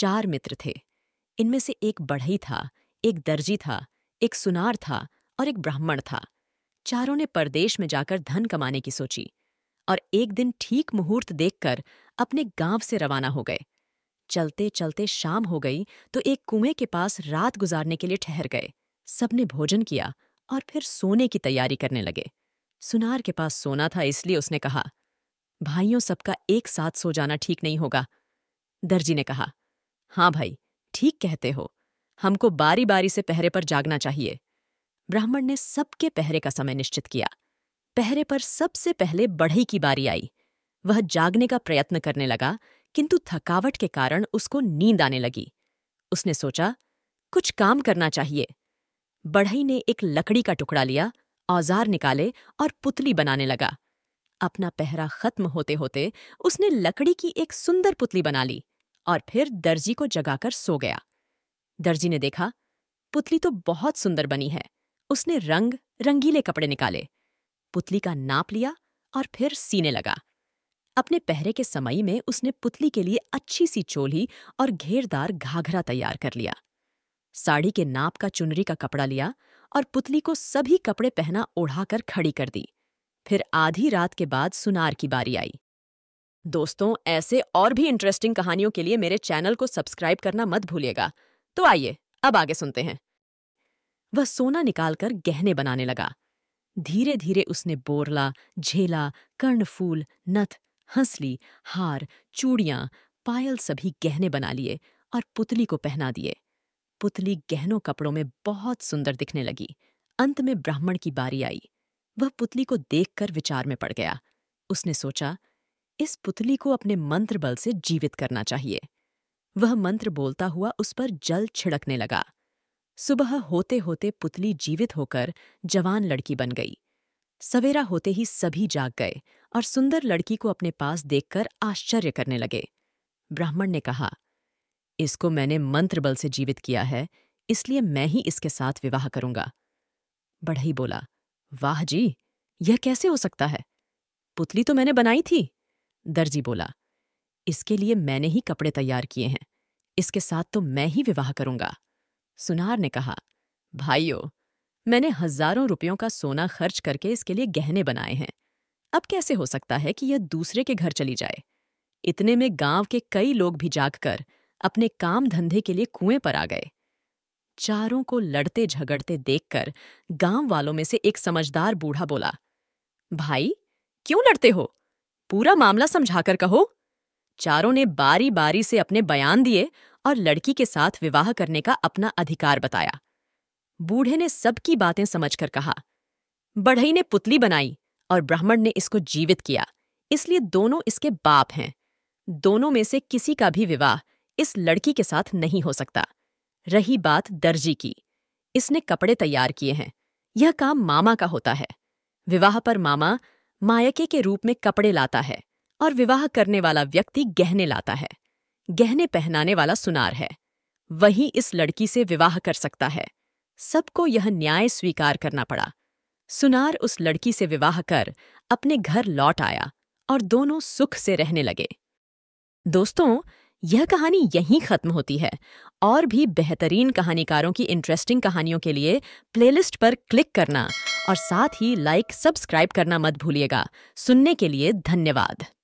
चार मित्र थे इनमें से एक बढ़ई था एक दर्जी था एक सुनार था और एक ब्राह्मण था चारों ने परदेश में जाकर धन कमाने की सोची और एक दिन ठीक मुहूर्त देखकर अपने गांव से रवाना हो गए चलते चलते शाम हो गई तो एक कुएं के पास रात गुजारने के लिए ठहर गए सबने भोजन किया और फिर सोने की तैयारी करने लगे सुनार के पास सोना था इसलिए उसने कहा भाइयों सबका एक साथ सो जाना ठीक नहीं होगा दर्जी ने कहा हाँ भाई ठीक कहते हो हमको बारी बारी से पहरे पर जागना चाहिए ब्राह्मण ने सबके पहरे का समय निश्चित किया पहरे पर सबसे पहले बढ़ई की बारी आई वह जागने का प्रयत्न करने लगा किंतु थकावट के कारण उसको नींद आने लगी उसने सोचा कुछ काम करना चाहिए बढ़ई ने एक लकड़ी का टुकड़ा लिया औजार निकाले और पुतली बनाने लगा अपना पहरा खत्म होते होते उसने लकड़ी की एक सुंदर पुतली बना ली और फिर दर्जी को जगाकर सो गया दर्जी ने देखा पुतली तो बहुत सुंदर बनी है उसने रंग रंगीले कपड़े निकाले पुतली का नाप लिया और फिर सीने लगा अपने पहरे के समय में उसने पुतली के लिए अच्छी सी चोली और घेरदार घाघरा तैयार कर लिया साड़ी के नाप का चुनरी का कपड़ा लिया और पुतली को सभी कपड़े पहना ओढ़ाकर खड़ी कर दी फिर आधी रात के बाद सुनार की बारी आई दोस्तों ऐसे और भी इंटरेस्टिंग कहानियों के लिए मेरे चैनल को सब्सक्राइब करना मत भूलिएगा तो आइए अब आगे सुनते हैं वह सोना निकालकर गहने बनाने लगा धीरे धीरे उसने बोरला झेला कर्णफूल नथ हंसली हार चूड़ियां पायल सभी गहने बना लिए और पुतली को पहना दिए पुतली गहनों कपड़ों में बहुत सुंदर दिखने लगी अंत में ब्राह्मण की बारी आई वह पुतली को देखकर विचार में पड़ गया उसने सोचा इस पुतली को अपने मंत्र बल से जीवित करना चाहिए वह मंत्र बोलता हुआ उस पर जल छिड़कने लगा सुबह होते होते पुतली जीवित होकर जवान लड़की बन गई सवेरा होते ही सभी जाग गए और सुंदर लड़की को अपने पास देखकर आश्चर्य करने लगे ब्राह्मण ने कहा इसको मैंने मंत्र बल से जीवित किया है इसलिए मैं ही इसके साथ विवाह करूंगा बढ़ई बोला वाह जी यह कैसे हो सकता है पुतली तो मैंने बनाई थी दर्जी बोला इसके लिए मैंने ही कपड़े तैयार किए हैं इसके साथ तो मैं ही विवाह करूंगा सुनार ने कहा भाइयों मैंने हजारों रुपयों का सोना खर्च करके इसके लिए गहने बनाए हैं अब कैसे हो सकता है कि यह दूसरे के घर चली जाए इतने में गांव के कई लोग भी जागकर अपने काम धंधे के लिए कुएं पर आ गए चारों को लड़ते झगड़ते देखकर गांव वालों में से एक समझदार बूढ़ा बोला भाई क्यों लड़ते हो पूरा मामला समझाकर कहो चारों ने बारी बारी से अपने बयान दिए और लड़की के साथ विवाह करने का अपना अधिकार बताया बूढ़े ने सबकी बातें समझकर कहा बढ़ई ने पुतली बनाई और ब्राह्मण ने इसको जीवित किया इसलिए दोनों इसके बाप हैं दोनों में से किसी का भी विवाह इस लड़की के साथ नहीं हो सकता रही बात दर्जी की इसने कपड़े तैयार किए हैं यह काम मामा का होता है विवाह पर मामा मायके के रूप में कपड़े लाता है और विवाह करने वाला व्यक्ति गहने लाता है गहने पहनाने वाला सुनार है वही इस लड़की से विवाह कर सकता है सबको यह न्याय स्वीकार करना पड़ा सुनार उस लड़की से विवाह कर अपने घर लौट आया और दोनों सुख से रहने लगे दोस्तों यह कहानी यहीं खत्म होती है और भी बेहतरीन कहानीकारों की इंटरेस्टिंग कहानियों के लिए प्लेलिस्ट पर क्लिक करना और साथ ही लाइक सब्सक्राइब करना मत भूलिएगा सुनने के लिए धन्यवाद